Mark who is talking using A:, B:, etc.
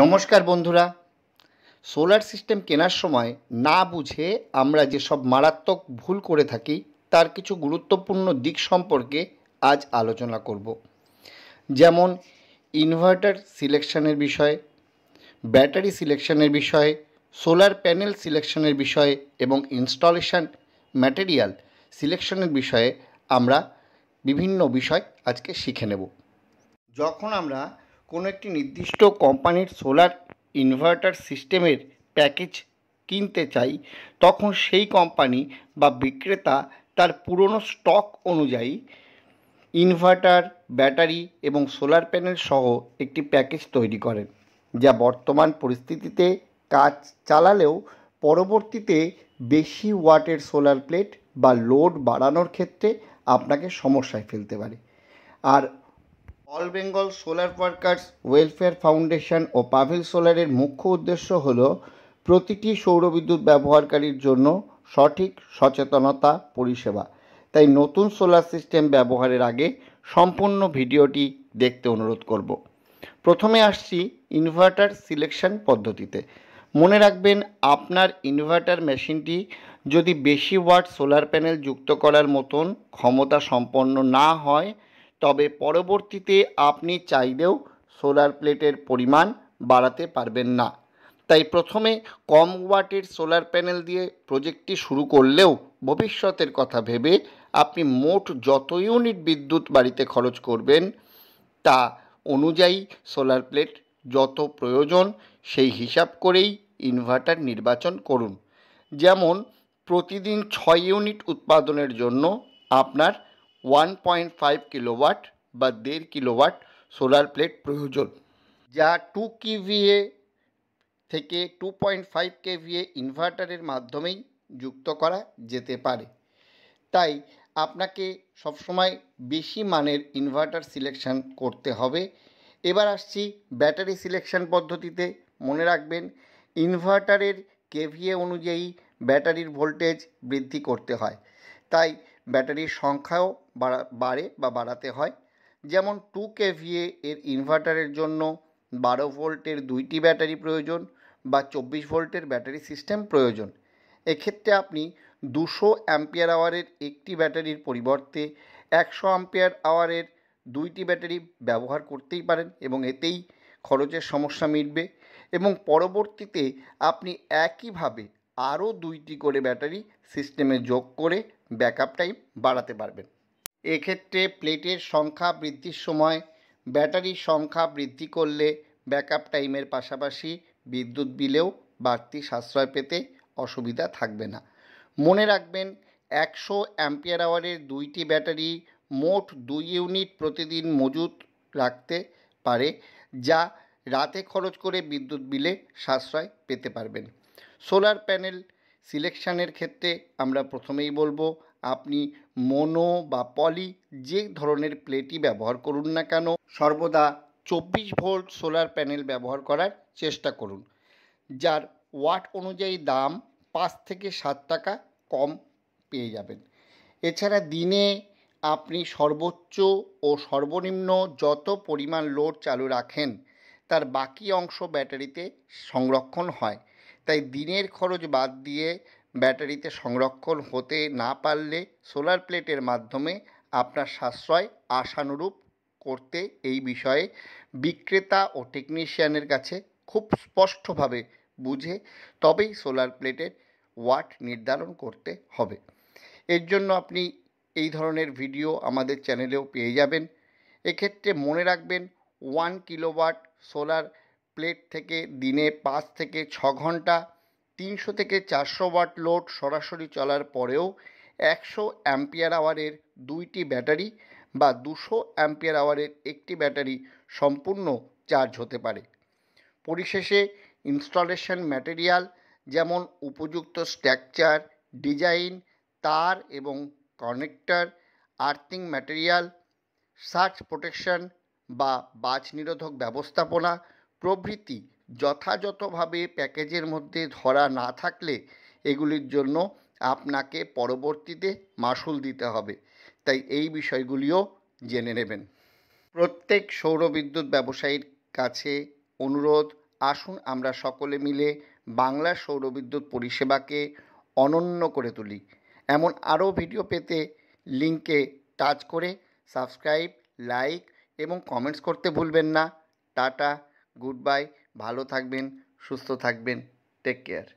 A: নমস্কার বন্ধুরা solar system কেনার সময় না বুঝে আমরা যেসব মারাত্মক ভুল করে থাকি তার কিছু গুরুত্বপূর্ণ দিক সম্পর্কে আজ আলোচনা করব যেমন ইনভার্টার সিলেকশনের বিষয়ে ব্যাটারি সিলেকশনের বিষয়ে সোলার প্যানেল সিলেকশনের বিষয়ে এবং ইনস্টলেশন ম্যাটেরিয়াল সিলেকশনের বিষয়ে আমরা বিভিন্ন বিষয় আজকে শিখে নেব যখন আমরা কোনো একটি নির্দিষ্ট কোম্পানির সোলার ইনভার্টার সিস্টেমের প্যাকেজ কিনতে চাই তখন সেই কোম্পানি বা বিক্রেতা তার পুরনো স্টক অনুযায়ী ইনভার্টার ব্যাটারি এবং সোলার প্যানেল সহ একটি প্যাকেজ তৈরি করেন যা বর্তমান পরিস্থিতিতে কাজ চালালেও পরবর্তীতে বেশি ওয়াটের সোলার প্লেট বা লোড বাড়ানোর ক্ষেত্রে আপনাকে সমস্যায় ফেলতে পারে আর all Bengal solar workers welfare foundation ও পাভেল সোলারের মুখ্য উদ্দেশ্য হল প্রতিটি সৌরবিদ্যুৎ ব্যবহারকারীর জন্য সঠিক সচেতনতা পরিষেবা তাই নতুন সোলার সিস্টেম ব্যবহারের আগে সম্পূর্ণ ভিডিওটি দেখতে অনুরোধ করব প্রথমে আসছি ইনভার্টার সিলেকশন পদ্ধতিতে মনে রাখবেন আপনার ইনভার্টার মেশিনটি যদি বেশি ওয়াট সোলার প্যানেল যুক্ত করার মতন ক্ষমতা সম্পন্ন না হয় তবে পরবর্তীতে আপনি চাইলেও সোলার প্লেটের পরিমাণ বাড়াতে পারবেন না তাই প্রথমে কম ওয়াটের সোলার প্যানেল দিয়ে প্রজেক্টটি শুরু করলেও ভবিষ্যতের কথা ভেবে আপনি মোট যত ইউনিট বিদ্যুৎ বাড়িতে খরচ করবেন তা অনুযায়ী সোলার প্লেট যত প্রয়োজন সেই হিসাব করেই ইনভার্টার নির্বাচন করুন যেমন প্রতিদিন ছয় ইউনিট উৎপাদনের জন্য আপনার 1.5 কিলোওয়াট বা দেড় কিলোওয়াট সোলার প্লেট প্রয়োজন যা টু কিভিএ থেকে টু পয়েন্ট ফাইভ কেভিএ ইনভার্টারের মাধ্যমেই যুক্ত করা যেতে পারে তাই আপনাকে সবসময় বেশি মানের ইনভার্টার সিলেকশন করতে হবে এবার আসছি ব্যাটারি সিলেকশন পদ্ধতিতে মনে রাখবেন ইনভার্টারের কেভিএ অনুযায়ী ব্যাটারির ভোল্টেজ বৃদ্ধি করতে হয় তাই ব্যাটারির সংখ্যাও বাড়া বাড়ে বা বাড়াতে হয় যেমন টু কেভিএ এর ইনভার্টারের জন্য বারো ভোল্টের দুইটি ব্যাটারি প্রয়োজন বা চব্বিশ ভোল্টের ব্যাটারি সিস্টেম প্রয়োজন এক্ষেত্রে আপনি দুশো অ্যাম্পিয়ার আওয়ারের একটি ব্যাটারির পরিবর্তে একশো অ্যাম্পিয়ার আওয়ারের দুইটি ব্যাটারি ব্যবহার করতেই পারেন এবং এতেই খরচের সমস্যা মিটবে এবং পরবর্তীতে আপনি একইভাবে আরও দুইটি করে ব্যাটারি সিস্টেমে যোগ করে ব্যাকআপ টাইম বাড়াতে পারবেন এক্ষেত্রে প্লেটের সংখ্যা বৃদ্ধির সময় ব্যাটারির সংখ্যা বৃদ্ধি করলে ব্যাকআপ টাইমের পাশাপাশি বিদ্যুৎ বিলেও বাড়তি সাশ্রয় পেতে অসুবিধা থাকবে না মনে রাখবেন একশো অ্যাম্পিয়ার আওয়ারের দুইটি ব্যাটারি মোট দুই ইউনিট প্রতিদিন মজুত রাখতে পারে যা রাতে খরচ করে বিদ্যুৎ বিলে সাশ্রয় পেতে পারবেন সোলার প্যানেল সিলেকশানের ক্ষেত্রে আমরা প্রথমেই বলবো আপনি মোনো বা পলি যে ধরনের প্লেটই ব্যবহার করুন না কেন সর্বদা চব্বিশ ভোল্ট সোলার প্যানেল ব্যবহার করার চেষ্টা করুন যার ওয়াট অনুযায়ী দাম পাঁচ থেকে সাত টাকা কম পেয়ে যাবেন এছাড়া দিনে আপনি সর্বোচ্চ ও সর্বনিম্ন যত পরিমাণ লোড চালু রাখেন তার বাকি অংশ ব্যাটারিতে সংরক্ষণ হয় তাই দিনের খরচ বাদ দিয়ে ব্যাটারিতে সংরক্ষণ হতে না পারলে সোলার প্লেটের মাধ্যমে আপনার সাশ্রয় আশানুরূপ করতে এই বিষয়ে বিক্রেতা ও টেকনিশিয়ানের কাছে খুব স্পষ্টভাবে বুঝে তবেই সোলার প্লেটের ওয়াট নির্ধারণ করতে হবে এর জন্য আপনি এই ধরনের ভিডিও আমাদের চ্যানেলেও পেয়ে যাবেন এক্ষেত্রে মনে রাখবেন ওয়ান কিলোওয়াট সোলার প্লেট থেকে দিনে পাঁচ থেকে ছ ঘন্টা তিনশো থেকে চারশো ওয়াট লোড সরাসরি চলার পরেও একশো অ্যাম্পিয়ার আওয়ারের দুইটি ব্যাটারি বা দুশো অ্যাম্পিয়ার আওয়ারের একটি ব্যাটারি সম্পূর্ণ চার্জ হতে পারে পরিশেষে ইনস্টলেশন ম্যাটেরিয়াল যেমন উপযুক্ত স্ট্রাকচার ডিজাইন তার এবং connector earthing material surge protection বা বাজ নিরোধক ব্যবস্থাপনা প্রভৃতি যথাযথভাবে প্যাকেজের মধ্যে ধরা না থাকলে এগুলির জন্য আপনাকে পরবর্তীতে মাসুল দিতে হবে তাই এই বিষয়গুলিও জেনে নেবেন প্রত্যেক সৌরবিদ্যুৎ ব্যবসায়ীর কাছে অনুরোধ আসুন আমরা সকলে মিলে বাংলা সৌরবিদ্যুৎ পরিষেবাকে অনন্য করে তুলি এমন আরও ভিডিও পেতে লিঙ্কে টাচ করে সাবস্ক্রাইব লাইক এবং কমেন্টস করতে ভুলবেন না টাটা গুড বাই ভালো থাকবেন সুস্থ থাকবেন টেক কেয়ার